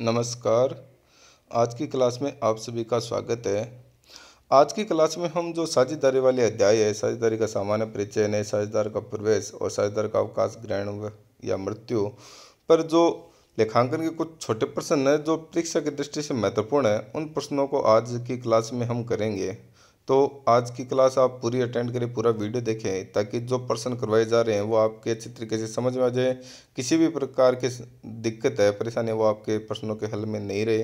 नमस्कार आज की क्लास में आप सभी का स्वागत है आज की क्लास में हम जो साझेदारी वाले अध्याय है साझेदारी का सामान्य परिचय नए साझेदार का प्रवेश और साझेदार का अवकाश ग्रहण या मृत्यु पर जो लेखांकन के कुछ छोटे प्रश्न हैं जो परीक्षा की दृष्टि से महत्वपूर्ण है उन प्रश्नों को आज की क्लास में हम करेंगे तो आज की क्लास आप पूरी अटेंड करें पूरा वीडियो देखें ताकि जो प्रश्न करवाए जा रहे हैं वो आपके अच्छी तरीके से समझ में आ जाए किसी भी प्रकार की दिक्कत है परेशानी वो आपके प्रश्नों के हल में नहीं रहे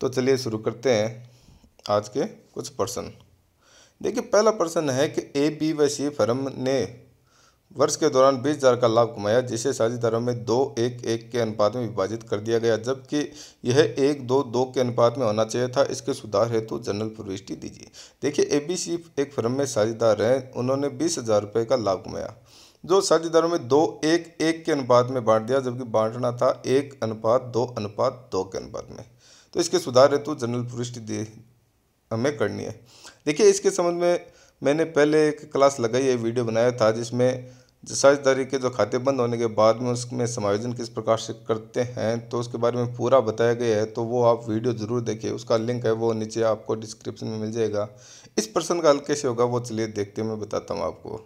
तो चलिए शुरू करते हैं आज के कुछ प्रश्न देखिए पहला प्रश्न है कि ए बी व सी फर्म ने वर्ष के दौरान बीस हजार का लाभ कमाया जिसे साझेदारों में दो एक एक के अनुपात में विभाजित कर दिया गया जबकि यह एक दो दो के अनुपात में होना चाहिए था इसके सुधार हेतु तो जनरल प्रविष्टि दीजिए देखिए एबीसी एक फर्म में साझेदार हैं उन्होंने बीस हजार रुपये का लाभ कमाया जो साझेदारों में दो एक एक के अनुपात में बांट दिया जबकि बांटना था एक अनुपात दो अनुपात दो के अनुपात में तो इसके सुधार हेतु जनरल प्रविष्टि हमें करनी है देखिए इसके संबंध में मैंने पहले एक क्लास लगाई है वीडियो बनाया था जिसमें जसाइज तारीख के जो खाते बंद होने के बाद में उसमें समायोजन किस प्रकार से करते हैं तो उसके बारे में पूरा बताया गया है तो वो आप वीडियो ज़रूर देखिए उसका लिंक है वो नीचे आपको डिस्क्रिप्शन में मिल जाएगा इस प्रश्न का हल कैसे होगा वो चलिए देखते मैं बताता हूँ आपको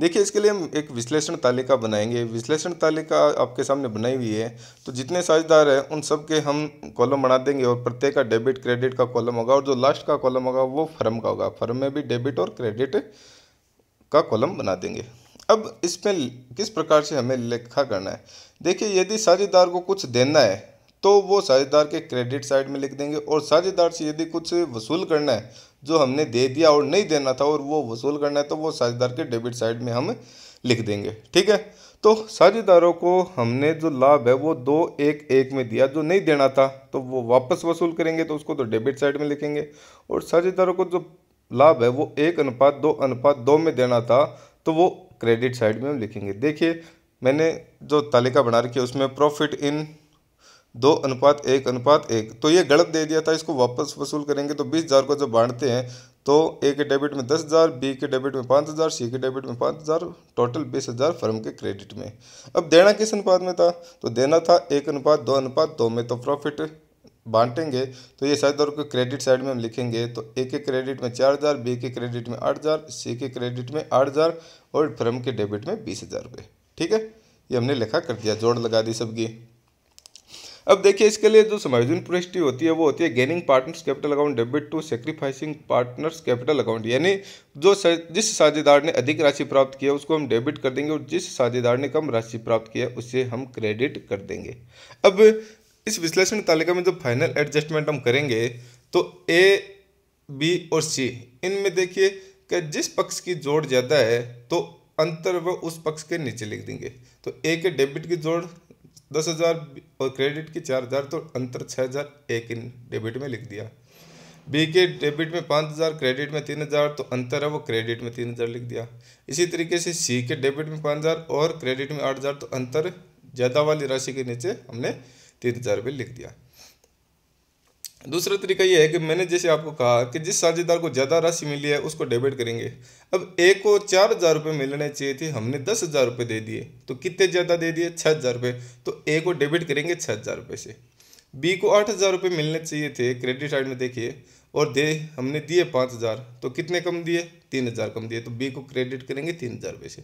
देखिए इसके लिए हम एक विश्लेषण तालिका बनाएंगे विश्लेषण तालिका आपके सामने बनाई हुई है तो जितने साझेदार हैं उन सब के हम कॉलम बना देंगे और प्रत्येक का डेबिट क्रेडिट का कॉलम होगा और जो लास्ट का कॉलम होगा वो फर्म का होगा फर्म में भी डेबिट और क्रेडिट का कॉलम बना देंगे अब इसमें किस प्रकार से हमें लेखा करना है देखिए यदि साझेदार को कुछ देना है तो वो साझेदार के क्रेडिट साइड में लिख देंगे और साझेदार से यदि कुछ वसूल करना है जो हमने दे दिया और नहीं देना था और वो वसूल करना है तो वो साझेदार के डेबिट साइड में हम लिख देंगे ठीक है तो साझेदारों को हमने जो लाभ है वो दो एक एक में दिया जो नहीं देना था तो वो वापस वसूल करेंगे तो उसको तो डेबिट साइड में लिखेंगे और साझेदारों को जो लाभ है वो एक अनुपात दो अनुपात दो में देना था तो वो क्रेडिट साइड में हम लिखेंगे देखिए मैंने जो तालिका बना रखी है उसमें प्रॉफिट इन दो अनुपात एक अनुपात एक तो ये गलत दे दिया था इसको वापस वसूल करेंगे तो बीस हज़ार को जब बांटते हैं तो ए के डेबिट में दस हज़ार बी के डेबिट में पाँच हज़ार सी के डेबिट में पाँच हज़ार टोटल बीस हज़ार फर्म के क्रेडिट में अब देना किस अनुपात में था तो देना था एक अनुपात दो अनुपात दो में तो प्रॉफिट बांटेंगे तो ये शायद और क्रेडिट साइड में हम लिखेंगे तो ए के क्रेडिट में चार हज़ार बी के क्रेडिट में आठ हज़ार सी के क्रेडिट में आठ हज़ार और फर्म के डेबिट में बीस हज़ार रुपये ठीक है ये हमने लिखा कर दिया जोड़ लगा दी सबकी अब देखिए इसके लिए जो समायोजन पृष्टि होती है वो होती है gaining partners capital account debit to sacrificing partners capital account यानी जो जिस साझेदार ने अधिक राशि प्राप्त किया उसको हम डेबिट कर देंगे और जिस साझेदार ने कम राशि प्राप्त किया उसे हम क्रेडिट कर देंगे अब इस विश्लेषण तालिका में जब फाइनल एडजस्टमेंट हम करेंगे तो ए बी और सी इनमें देखिए कि जिस पक्ष की जोड़ ज़्यादा है तो अंतर व उस पक्ष के नीचे लिख देंगे तो ए के डेबिट की जोड़ दस हज़ार और क्रेडिट की चार हज़ार तो अंतर छः हज़ार एक इन डेबिट में लिख दिया बी के डेबिट में पाँच हज़ार क्रेडिट में तीन हज़ार तो अंतर है वो क्रेडिट में तीन हज़ार लिख दिया इसी तरीके से सी के डेबिट में पाँच हज़ार और क्रेडिट में आठ हज़ार तो अंतर ज़्यादा वाली राशि के नीचे हमने तीन हज़ार रुपये लिख दिया दूसरा तरीका यह है कि मैंने जैसे आपको कहा कि जिस साझेदार को ज़्यादा राशि मिली है उसको डेबिट करेंगे अब एक को चार हज़ार रुपये मिलने चाहिए थे हमने दस हज़ार रुपये दे दिए तो कितने ज़्यादा दे दिए छः हज़ार रुपये तो ए को डेबिट करेंगे छः हज़ार रुपये से बी को आठ हज़ार रुपये मिलने चाहिए थे क्रेडिट कार्ड में देखिए और दे हमने दिए पाँच हज़ार तो कितने कम दिए तीन हज़ार कम दिए तो बी को क्रेडिट करेंगे तीन हज़ार रुपये से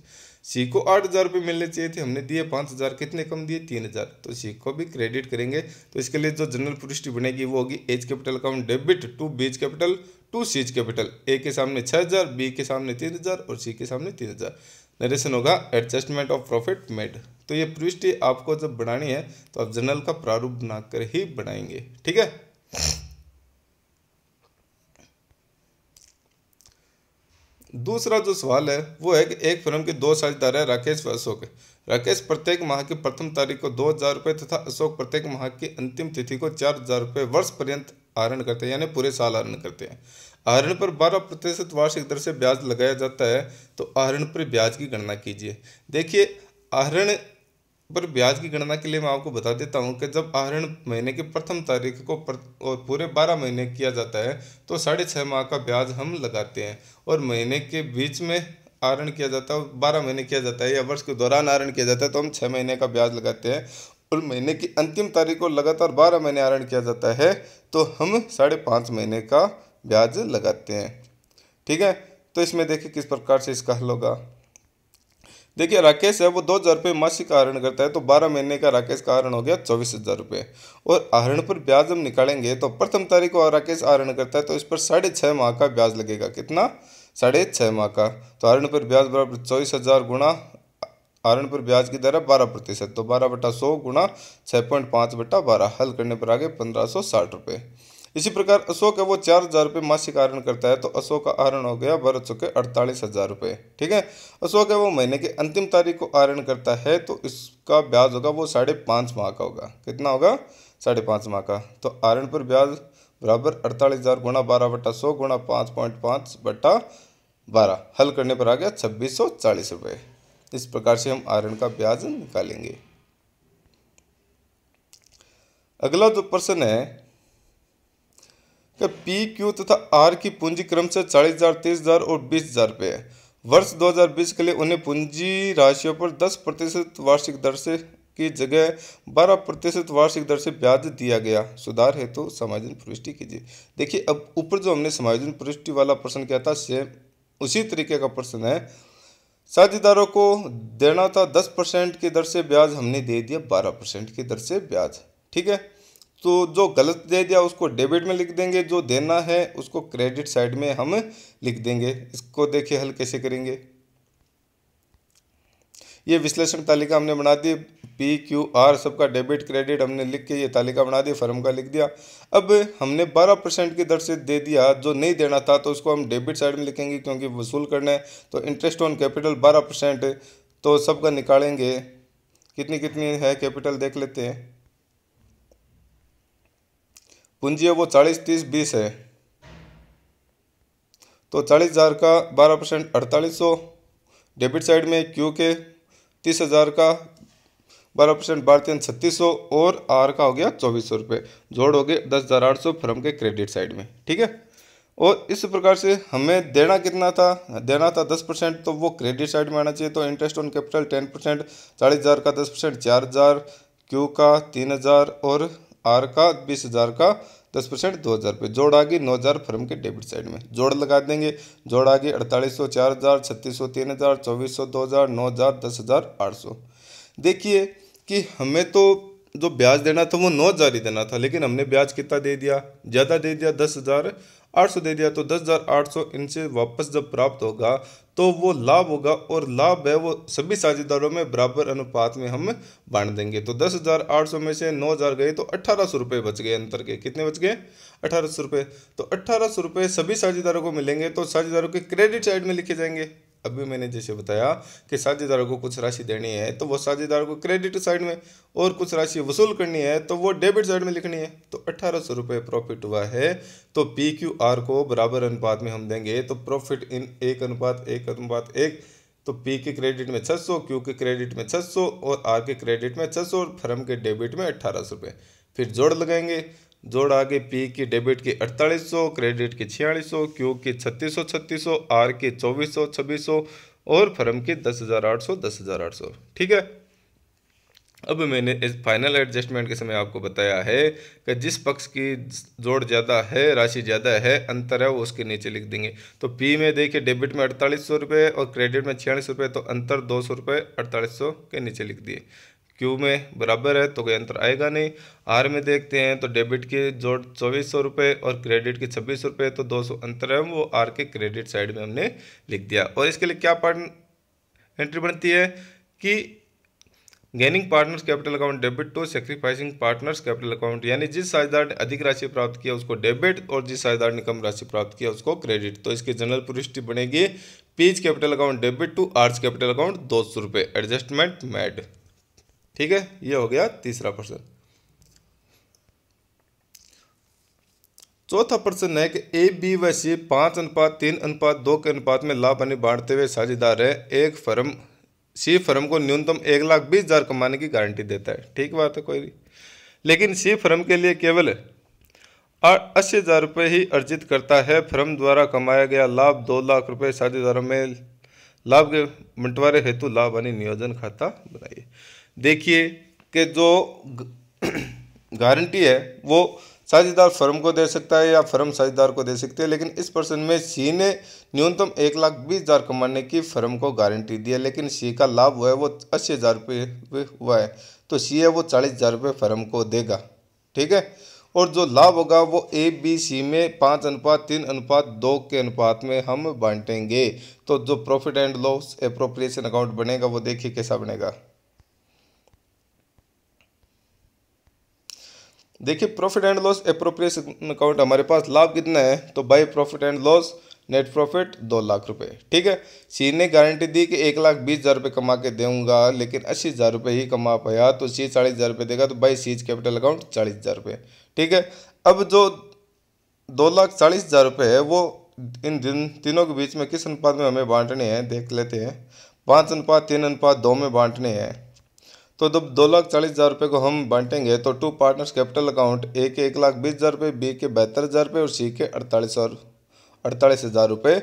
सी को आठ हज़ार रुपये मिलने चाहिए थे हमने दिए पाँच हज़ार कितने कम दिए तीन हज़ार तो सी को भी क्रेडिट करेंगे तो इसके लिए जो जनरल पुष्टि बनेगी वो होगी H capital account debit to B's capital to C's capital A के सामने छः हज़ार बी के सामने तीन हज़ार और सी के सामने तीन हज़ार नरेशन होगा एडजस्टमेंट ऑफ प्रॉफिट मेड तो ये पृष्टि आपको जब बनानी है तो आप जनरल का प्रारूप बनाकर ही बनाएंगे ठीक है दूसरा जो सवाल है वो है कि एक फिल्म के दो साझेदार हैं राकेश व अशोक राकेश प्रत्येक माह की प्रथम तारीख को दो हज़ार रुपये तथा अशोक प्रत्येक माह की अंतिम तिथि को चार हज़ार रुपये वर्ष पर्यंत आहरण करते हैं यानी पूरे साल आहरण करते हैं आहरण पर 12 प्रतिशत वार्षिक दर से ब्याज लगाया जाता है तो आहरण पर ब्याज की गणना कीजिए देखिए आहरण पर ब्याज की गणना के लिए मैं आपको बता देता हूँ कि जब आहरण महीने की प्रथम तारीख को प्र... और पूरे बारह महीने किया जाता है तो साढ़े छः माह का ब्याज हम लगाते हैं और महीने के बीच में आहरण किया जाता है बारह महीने किया जाता है या वर्ष के दौरान आहरण किया जाता है तो हम छः महीने का ब्याज लगाते हैं और महीने की अंतिम तारीख को लगातार बारह महीने आहरण किया जाता है तो हम साढ़े पाँच महीने का ब्याज लगाते हैं ठीक है तो इसमें देखिए किस प्रकार से इसका हल होगा देखिए राकेश है वो दो हज़ार रुपये मासिक आहरण करता है तो बारह महीने का राकेश का आहरण हो गया चौबीस हज़ार रुपये और आहरण पर ब्याज हम निकालेंगे तो प्रथम तारीख को राकेश आहरण करता है तो इस पर साढ़े छः माह का ब्याज लगेगा कितना साढ़े छः माह का तो आहरण पर ब्याज बराबर चौबीस हज़ार गुणा आहरण पर ब्याज की दर है बारह प्रतिशत तो बारह बटा सौ गुणा छः पॉइंट पाँच बटा बारह हल करने पर आगे पंद्रह सौ साठ रुपये इसी प्रकार अशोक है वो चार हज़ार रुपये मासिक आहरण करता है तो अशोक का आहरण हो गया बारह सौ के अड़तालीस हज़ार रुपये ठीक है अशोक है वो महीने के अंतिम तारीख को आहरण करता है तो इसका ब्याज होगा वो साढ़े पाँच माह का होगा कितना होगा साढ़े पाँच माह का तो आहरण पर ब्याज बराबर अड़तालीस हज़ार गुणा बारह बटा सौ गुणा पाँच पॉइंट पाँच बटा बारह हल करने पर आ गया छब्बीस सौ चालीस रुपये इस प्रकार से हम आहरण का ब्याज निकालेंगे अगला जो प्रश्न है पी क्यू तथा आर की पूंजी क्रम से चालीस हजार तीस हजार और बीस हजार रुपये है वर्ष 2020 के लिए उन्हें पूंजी राशियों पर 10 प्रतिशत वार्षिक दर से की जगह 12 प्रतिशत वार्षिक दर से ब्याज दिया गया सुधार हेतु तो समायोजन पृष्टि कीजिए देखिए अब ऊपर जो हमने समायोजन पृष्टि वाला प्रश्न किया था सेम उसी तरीके का प्रश्न है साझेदारों को देना था दस परसेंट की दर से ब्याज हमने दे दिया बारह परसेंट की दर से ब्याज ठीक है तो जो गलत दे दिया उसको डेबिट में लिख देंगे जो देना है उसको क्रेडिट साइड में हम लिख देंगे इसको देखिए हल कैसे करेंगे ये विश्लेषण तालिका हमने बना दी पी क्यू आर सबका डेबिट क्रेडिट हमने लिख के ये तालिका बना दी फर्म का लिख दिया अब हमने 12 परसेंट की दर से दे दिया जो नहीं देना था तो उसको हम डेबिट साइड में लिखेंगे क्योंकि वसूल करना है तो इंटरेस्ट ऑन कैपिटल 12 परसेंट तो सबका निकालेंगे कितनी कितनी है कैपिटल देख लेते हैं पूंजी है वो चालीस तीस बीस है तो चालीस हज़ार का बारह परसेंट अड़तालीस सौ डेबिट साइड में क्यू के तीस हज़ार का बारह परसेंट भारतीय छत्तीस सौ और आर का हो गया चौबीस सौ रुपये जोड़ हो गए दस हज़ार आठ सौ फर्म के क्रेडिट साइड में ठीक है और इस प्रकार से हमें देना कितना था देना था दस परसेंट तो वो क्रेडिट साइड में आना चाहिए तो interest on capital ten percent चालीस हज़ार का दस परसेंट चार हज़ार क्यू का तीन हज़ार और आर का बीस हज़ार का दस परसेंट दो हज़ार रुपये जोड़ आ गई नौ हज़ार फर्म के डेबिट साइड में जोड़ लगा देंगे जोड़ आ गई अड़तालीस सौ चार हज़ार छत्तीस सौ तीन हज़ार चौबीस सौ दो हज़ार नौ हज़ार दस हज़ार आठ सौ देखिए कि हमें तो जो ब्याज देना था वो नौ हज़ार ही देना था लेकिन हमने ब्याज कितना दे दिया ज़्यादा दे दिया दस हज़ार आठ सौ दे दिया तो दस हज़ार आठ सौ इनसे वापस जब प्राप्त होगा तो वो लाभ होगा और लाभ है वो सभी साझेदारों में बराबर अनुपात में हम बांट देंगे तो दस हज़ार आठ सौ में से नौ हज़ार गए तो अट्ठारह सौ बच गए अंतर के कितने बच गए अठारह सौ रुपये तो अट्ठारह सौ रुपये सभी साझेदारों को मिलेंगे तो साझेदारों के क्रेडिट साइड में लिखे जाएंगे अभी मैंने जैसे बताया कि साझेदार को कुछ राशि देनी है तो वो साझेदार को क्रेडिट साइड में और कुछ राशि वसूल करनी है तो वो डेबिट साइड में लिखनी है तो अट्ठारह सौ रुपये प्रॉफिट हुआ है तो पी क्यू आर को बराबर अनुपात में हम देंगे तो प्रॉफिट इन एक अनुपात एक अनुपात एक तो पी के क्रेडिट में 600, क्यू के क्रेडिट में 600 और आर के क्रेडिट में 600 और फर्म के डेबिट में अट्ठारह सौ रुपये फिर जोड़ लगाएंगे जोड़ आगे पी की डेबिट की 4800 क्रेडिट की सौ क्यू की छत्तीस सौ आर की चौबीस सौ और फर्म की 10800 10800 ठीक है अब मैंने इस फाइनल एडजस्टमेंट के समय आपको बताया है कि जिस पक्ष की जोड़ ज़्यादा है राशि ज़्यादा है अंतर है वो उसके नीचे लिख देंगे तो पी में देखिए डेबिट में अड़तालीस सौ रुपये और क्रेडिट में छियालीस रुपये तो अंतर दो सौ रुपये अड़तालीस सौ के नीचे लिख दिए क्यू में बराबर है तो कोई अंतर आएगा नहीं आर में देखते हैं तो डेबिट की जोड़ चौबीस सौ रुपये और क्रेडिट के छब्बीस सौ रुपये तो दो सौ अंतर है वो आर के क्रेडिट साइड में हमने लिख दिया और इसके लिए क्या पार्ट एंट्री बनती है कि gaining partners capital account debit to sacrificing partners capital account यानी जिस साझेदार ने अधिक राशि प्राप्त किया उसको डेबिट और जिस साझेदार ने कम राशि प्राप्त किया उसको क्रेडिट तो इसकी जनरल पुरिष्टि बनेगी P's capital account debit to R's capital account दो सौ रुपये एडजस्टमेंट मैड ठीक है ये हो गया तीसरा प्रश्न चौथा प्रश्न है कि ए बी व सी पांच अनुपात तीन अनुपात दो के अनुपात में लाभ हानि बांटते हुए साझेदार है एक फर्म सी फर्म को न्यूनतम एक लाख बीस हजार कमाने की गारंटी देता है ठीक बात है कोई भी लेकिन सी फर्म के लिए केवल अस्सी हजार रुपये ही अर्जित करता है फर्म द्वारा कमाया गया लाभ दो लाख रुपये साझेदारों में लाभ के बंटवारे हेतु लाभ हानि नियोजन खाता बनाइए देखिए कि जो गारंटी है वो साझेदार फर्म को दे सकता है या फर्म साझेदार को दे सकती है लेकिन इस प्रश्न में सी ने न्यूनतम एक लाख बीस हज़ार कमाने की फर्म को गारंटी दी है लेकिन सी का लाभ हुआ है वो अस्सी हज़ार रुपये हुआ है तो सी है वो चालीस हज़ार रुपये फर्म को देगा ठीक है और जो लाभ होगा वो ए बी सी में पाँच अनुपात तीन अनुपात दो के अनुपात में हम बांटेंगे तो जो profit and loss appropriation account बनेगा वो देखिए कैसा बनेगा देखिए profit and loss appropriation account हमारे पास लाभ कितना है तो by profit and loss net profit दो लाख रुपए ठीक है सी ने गारंटी दी कि एक लाख बीस हज़ार रुपये कमा के दूंगा लेकिन अस्सी हज़ार रुपये ही कमा पाया तो सी चालीस हज़ार रुपये देगा तो बाई सीज कैपिटल अकाउंट चालीस हज़ार रुपये ठीक है अब जो दो लाख चालीस हज़ार रुपये है वो इन दिन तीनों के बीच में किस अनुपात में हमें बांटने हैं देख लेते हैं पाँच अनुपात तीन अनुपात दो में बांटने हैं तो जब दो लाख चालीस हज़ार रुपये को हम बांटेंगे तो to partners capital account A के एक लाख बीस हज़ार रुपये बी के बहत्तर हज़ार रुपये और सी के अड़तालीस और अड़तालीस हज़ार रुपये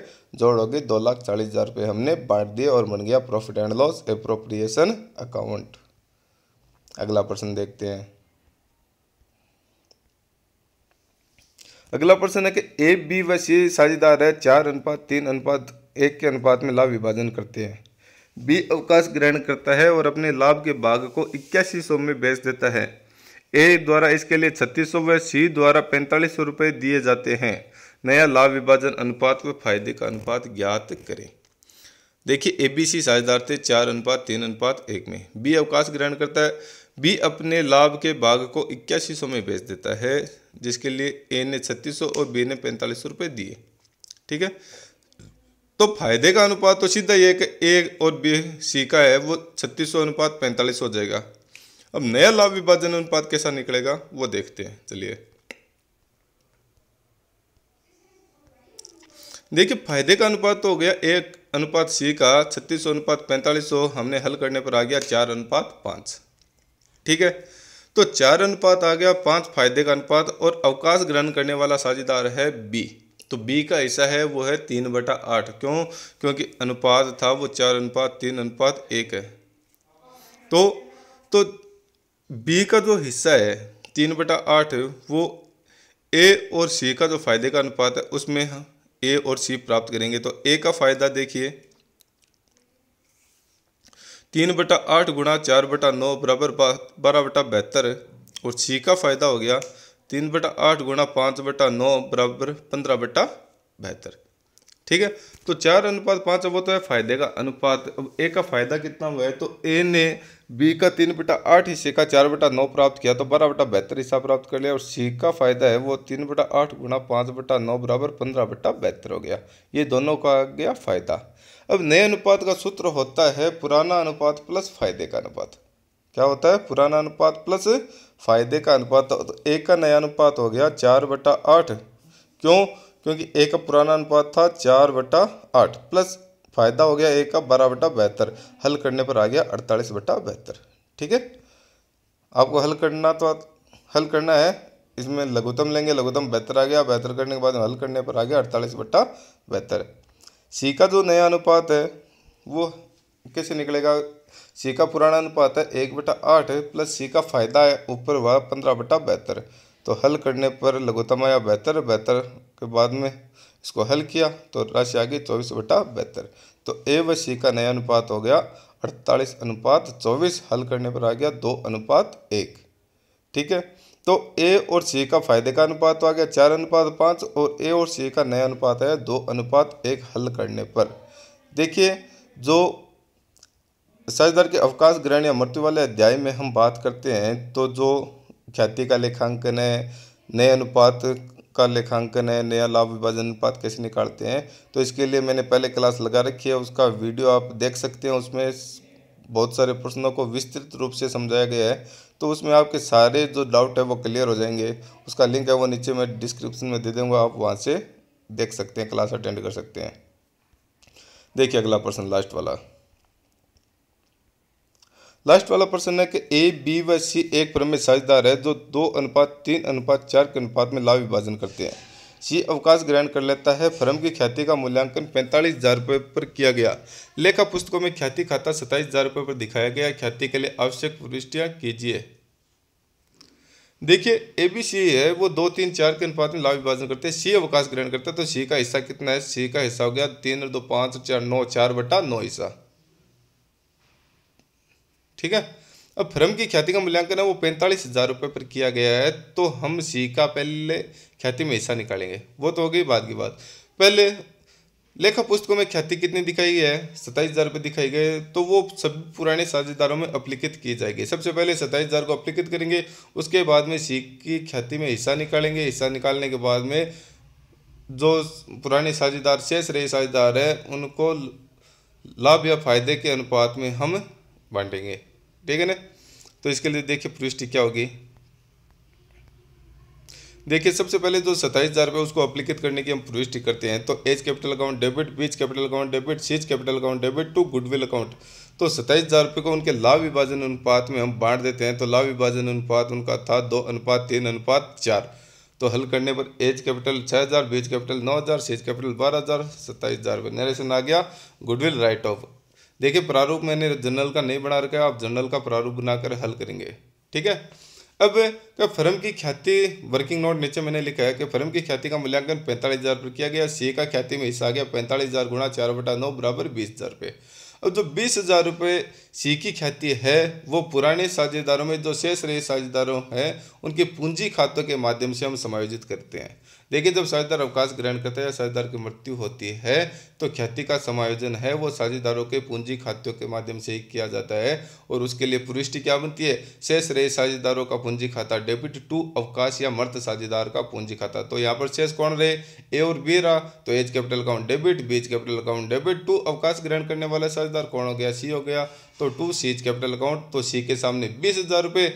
जोड़ोगे दो लाख चालीस हज़ार रुपये हमने बांट दिए और बन गया profit and loss appropriation account अगला प्रश्न देखते हैं अगला प्रश्न है कि ए बी व सी साझेदार है चार अनुपात तीन अनुपात एक के अनुपात में लाभ विभाजन करते हैं भी अवकाश ग्रहण करता है और अपने लाभ के भाग को इक्यासी सौ में बेच देता है ए द्वारा इसके लिए छत्तीस सौ व सी द्वारा पैंतालीस सौ रुपये दिए जाते हैं नया लाभ विभाजन अनुपात व फायदे का अनुपात ज्ञात करें देखिए ए बी सी साझेदार थे चार अनुपात तीन अनुपात एक में बी अवकाश ग्रहण करता है बी अपने लाभ के भाग को इक्यासी सौ में बेच देता है जिसके लिए ए ने छत्तीस सौ और बी ने पैंतालीस सौ रुपये दिए ठीक है तो फायदे का अनुपात तो सीधा ये कि ए और बी सी का है वो छत्तीस अनुपात पैंतालीस हो जाएगा अब नया लाभ विभाजन अनुपात कैसा निकलेगा वो देखते हैं चलिए देखिए फायदे का अनुपात तो हो गया एक अनुपात सी का छत्तीस अनुपात पैंतालीस सौ हमने हल करने पर आ गया चार अनुपात पांच ठीक है तो चार अनुपात आ गया पांच फायदे का अनुपात और अवकाश ग्रहण करने वाला साझेदार है बी तो बी का हिस्सा है वो है तीन बटा आठ क्यों क्योंकि अनुपात था वो चार अनुपात तीन अनुपात एक है तो तो बी का जो हिस्सा है तीन बटा आठ वो ए और सी का जो फायदे का अनुपात है उसमें हम ए और सी प्राप्त करेंगे तो ए का फायदा देखिए तीन बटा आठ गुणा चार बटा नौ बराबर बारह बटा बहत्तर और सी का फायदा हो गया तीन बटा आठ गुणा पाँच बटा नौ बराबर पंद्रह बटा बेहतर ठीक है तो चार अनुपात पाँच अब होता है फायदे का अनुपात अब ए का फायदा कितना हुआ है तो ए ने बी का तीन बटा आठ हिस्से का चार बटा नौ प्राप्त किया तो बारह बटा बेहतर हिस्सा प्राप्त कर लिया और सी का फायदा है वो तीन बटा आठ गुणा पाँच बटा नौ बराबर पंद्रह बटा बेहतर हो गया ये दोनों का गया फायदा अब नए अनुपात का सूत्र होता है पुराना अनुपात प्लस फायदे का अनुपात क्या होता है पुराना अनुपात प्लस फायदे का अनुपात तो एक का नया अनुपात हो गया चार बटा आठ क्यों क्योंकि एक का पुराना अनुपात था चार बटा आठ प्लस फायदा हो गया एक का बारह बटा बेहतर हल करने पर आ गया अड़तालीस बटा बेहतर ठीक है आपको हल करना तो हल करना है इसमें लघुतम लेंगे लघुतम बेहतर आ गया बेहतर करने के बाद हल करने पर आ गया अड़तालीस बट्टा बेहतर सी का जो नया अनुपात है वो कैसे निकलेगा सी का पुराना अनुपात है एक बटा आठ प्लस सी का फायदा है ऊपर हुआ पंद्रह बटा बेहतर तो हल करने पर लघुतम आया बेहतर बेहतर के बाद में इसको हल किया तो राशि आ गई चौबीस बटा बेहतर तो ए व सी का नया अनुपात हो गया अड़तालीस अनुपात चौबीस हल करने पर आ गया दो अनुपात एक ठीक है तो ए और सी का फायदे का अनुपात आ गया चार अनुपात पाँच और ए और सी का नया अनुपात आया दो अनुपात एक हल करने पर देखिए जो साझेदार के अवकाश ग्रहण या मृत्यु वाले अध्याय में हम बात करते हैं तो जो ख्याति का लेखांकन है नए अनुपात का लेखांकन है नया लाभ विभाजन अनुपात कैसे निकालते हैं तो इसके लिए मैंने पहले क्लास लगा रखी है उसका वीडियो आप देख सकते हैं उसमें बहुत सारे प्रश्नों को विस्तृत रूप से समझाया गया है तो उसमें आपके सारे जो डाउट है वो क्लियर हो जाएंगे उसका लिंक है वो नीचे मैं डिस्क्रिप्शन में दे दूँगा आप वहाँ से देख सकते हैं क्लास अटेंड कर सकते हैं देखिए अगला प्रश्न लास्ट वाला लास्ट वाला प्रश्न है कि ए बी व सी एक प्रमेय में साझेदार है जो दो अनुपात तीन अनुपात चार के अनुपात में लाभ विभाजन करते हैं सी अवकाश ग्रहण कर लेता है फर्म की ख्याति का मूल्यांकन पैंतालीस हज़ार रुपये पर किया गया लेखा पुस्तकों में ख्याति खाता सत्ताईस हज़ार रुपये पर दिखाया गया ख्याति के लिए आवश्यक प्रविष्टियाँ कीजिए देखिए ए बी सी है वो दो तीन चार के अनुपात में लाभ विभाजन करते हैं सी अवकाश ग्रहण करता है तो सी का हिस्सा कितना है सी का हिस्सा हो गया तीन और दो पाँच चार नौ चार बटा नौ हिस्सा ठीक है अब फर्म की ख्याति का मूल्यांकन है वो पैंतालीस हज़ार रुपये पर किया गया है तो हम सी का पहले ख्याति में हिस्सा निकालेंगे वो तो हो गई बाद की बात पहले लेखा पुस्तकों में ख्याति कितनी दिखाई है सत्ताईस हज़ार रुपये दिखाई गए तो वो सब पुराने साझेदारों में अप्लिकित की जाएगी सबसे पहले सत्ताईस हज़ार को अप्लिकित करेंगे उसके बाद में सी की ख्याति में हिस्सा निकालेंगे हिस्सा निकालने के बाद में जो पुराने साझेदार शेष रहे साझेदार हैं उनको लाभ या फायदे के अनुपात में हम बांटेंगे ठीक है ना तो इसके लिए देखिए प्रविष्टि क्या होगी देखिए सबसे पहले जो सत्ताईस हज़ार रुपये उसको अप्लीकेट करने की हम प्रविष्टि करते हैं तो A's capital account debit B's capital account debit C's capital account debit to goodwill account तो सत्ताईस हज़ार रुपये को उनके लाभ विभाजन अनुपात में हम बांट देते हैं तो लाभ विभाजन अनुपात उनका था दो अनुपात तीन अनुपात चार तो हल करने पर एज कैपिटल छः हज़ार बीच कैपिटल नौ हज़ार सीज कैपिटल बारह हज़ार सत्ताईस हज़ार रुपये नरेशन आ गया गुडविल राइट ऑफ देखिए प्रारूप मैंने जनरल का नहीं बना रखा है आप जनरल का प्रारूप बनाकर हल करेंगे ठीक है अब क्या फर्म की ख्याति वर्किंग नोट नीचे मैंने लिखा है कि फर्म की ख्याति का मूल्यांकन पैंतालीस हज़ार पर किया गया सी का ख्याति में हिस्सा आ गया पैंतालीस हज़ार गुणा चार बटा नौ बराबर बीस हज़ार रुपये अब जो बीस हजार रुपये सीखी ख्याति है वो पुराने साझेदारों में जो शेष रहे साझेदारों हैं उनके पूंजी खातों के माध्यम से हम समायोजित करते हैं देखिए जब साझेदार अवकाश ग्रहण करता है या साझेदार की मृत्यु होती है तो ख्याति का समायोजन है वो साझेदारों के पूंजी खातों के माध्यम से ही किया जाता है और उसके लिए पुरिष्टि क्या बनती है शेष रहे साझेदारों का पूंजी खाता डेबिट टू अवकाश या मर्त साझेदार का पूंजी खाता तो यहाँ पर शेष कौन रहे ए और बी रहा तो A's capital account debit B's capital account debit to अवकाश ग्रहण करने वाला हज़ार कौन हो गया सी हो गया तो टू सीज कैपिटल अकाउंट तो सी के सामने बीस हज़ार रुपये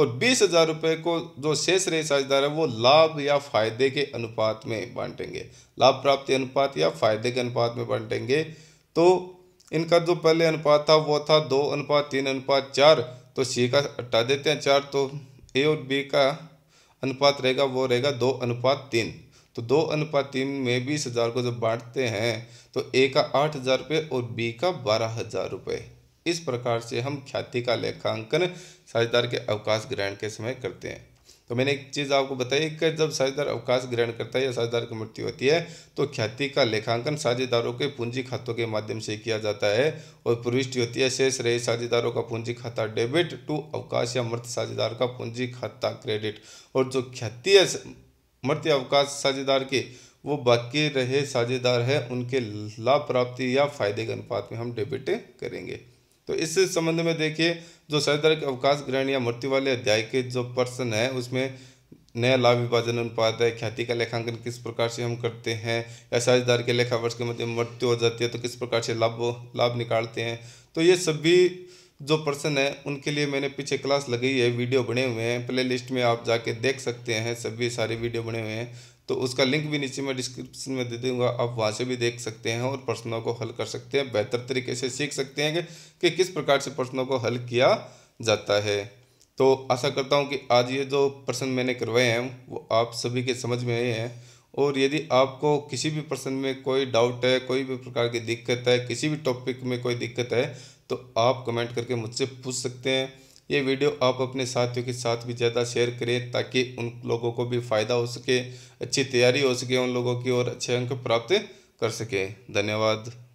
और बीस हज़ार रुपये को जो शेष रहे साझेदार है वो लाभ या फायदे के अनुपात में बांटेंगे लाभ प्राप्ति अनुपात या फायदे के अनुपात में बांटेंगे तो इनका जो पहले अनुपात था वो था दो अनुपात तीन अनुपात चार तो सी का हटा देते हैं चार तो ए और बी का अनुपात रहेगा वो रहेगा दो अनुपात तीन तो दो अनुपात तीन में बीस हज़ार को जब बांटते हैं तो ए का आठ हज़ार रुपये और बी का बारह हज़ार रुपये इस प्रकार से हम ख्याति का लेखांकन साझेदार के अवकाश ग्रहण के समय करते हैं तो मैंने एक चीज़ आपको बताई कि जब साझेदार अवकाश ग्रहण करता है या साझेदार की मृत्यु होती है तो ख्याति का लेखांकन साझेदारों के पूंजी खातों के माध्यम से किया जाता है और प्रविष्टि होती है शेष रहे साझेदारों का पूंजी खाता डेबिट टू अवकाश या मृत साझेदार का पूंजी खाता क्रेडिट और जो ख्याति मृत्यु अवकाश साझेदार के वो बाकी रहे साझेदार है उनके लाभ प्राप्ति या फायदे के अनुपात में हम डेबिट करेंगे तो इस संबंध में देखिए जो साझेदार के अवकाश ग्रहण या मृत्यु वाले अध्याय के जो पर्सन है उसमें नया लाभ विभाजन अनुपात है ख्याति का लेखांकन किस प्रकार से हम करते हैं या साझेदार के लेखा वर्ष के मध्य मृत्यु हो जाती है तो किस प्रकार से लाभ लाभ निकालते हैं तो ये सभी जो पर्सन है उनके लिए मैंने पीछे क्लास लगी है वीडियो बने हुए हैं प्ले लिस्ट में आप जाके देख सकते हैं सभी सारे वीडियो बने हुए हैं तो उसका लिंक भी नीचे मैं डिस्क्रिप्शन में दे दूंगा आप वहाँ से भी देख सकते हैं और प्रश्नों को हल कर सकते हैं बेहतर तरीके से सीख सकते हैं कि, कि किस प्रकार से प्रश्नों को हल किया जाता है तो आशा करता हूँ कि आज ये जो प्रश्न मैंने करवाए हैं वो आप सभी के समझ में आए हैं और यदि आपको किसी भी प्रश्न में कोई डाउट है कोई भी प्रकार की दिक्कत है किसी भी टॉपिक में कोई दिक्कत है तो आप कमेंट करके मुझसे पूछ सकते हैं ये वीडियो आप अपने साथियों के साथ भी ज़्यादा शेयर करें ताकि उन लोगों को भी फ़ायदा हो सके अच्छी तैयारी हो सके उन लोगों की और अच्छे अंक प्राप्त कर सकें धन्यवाद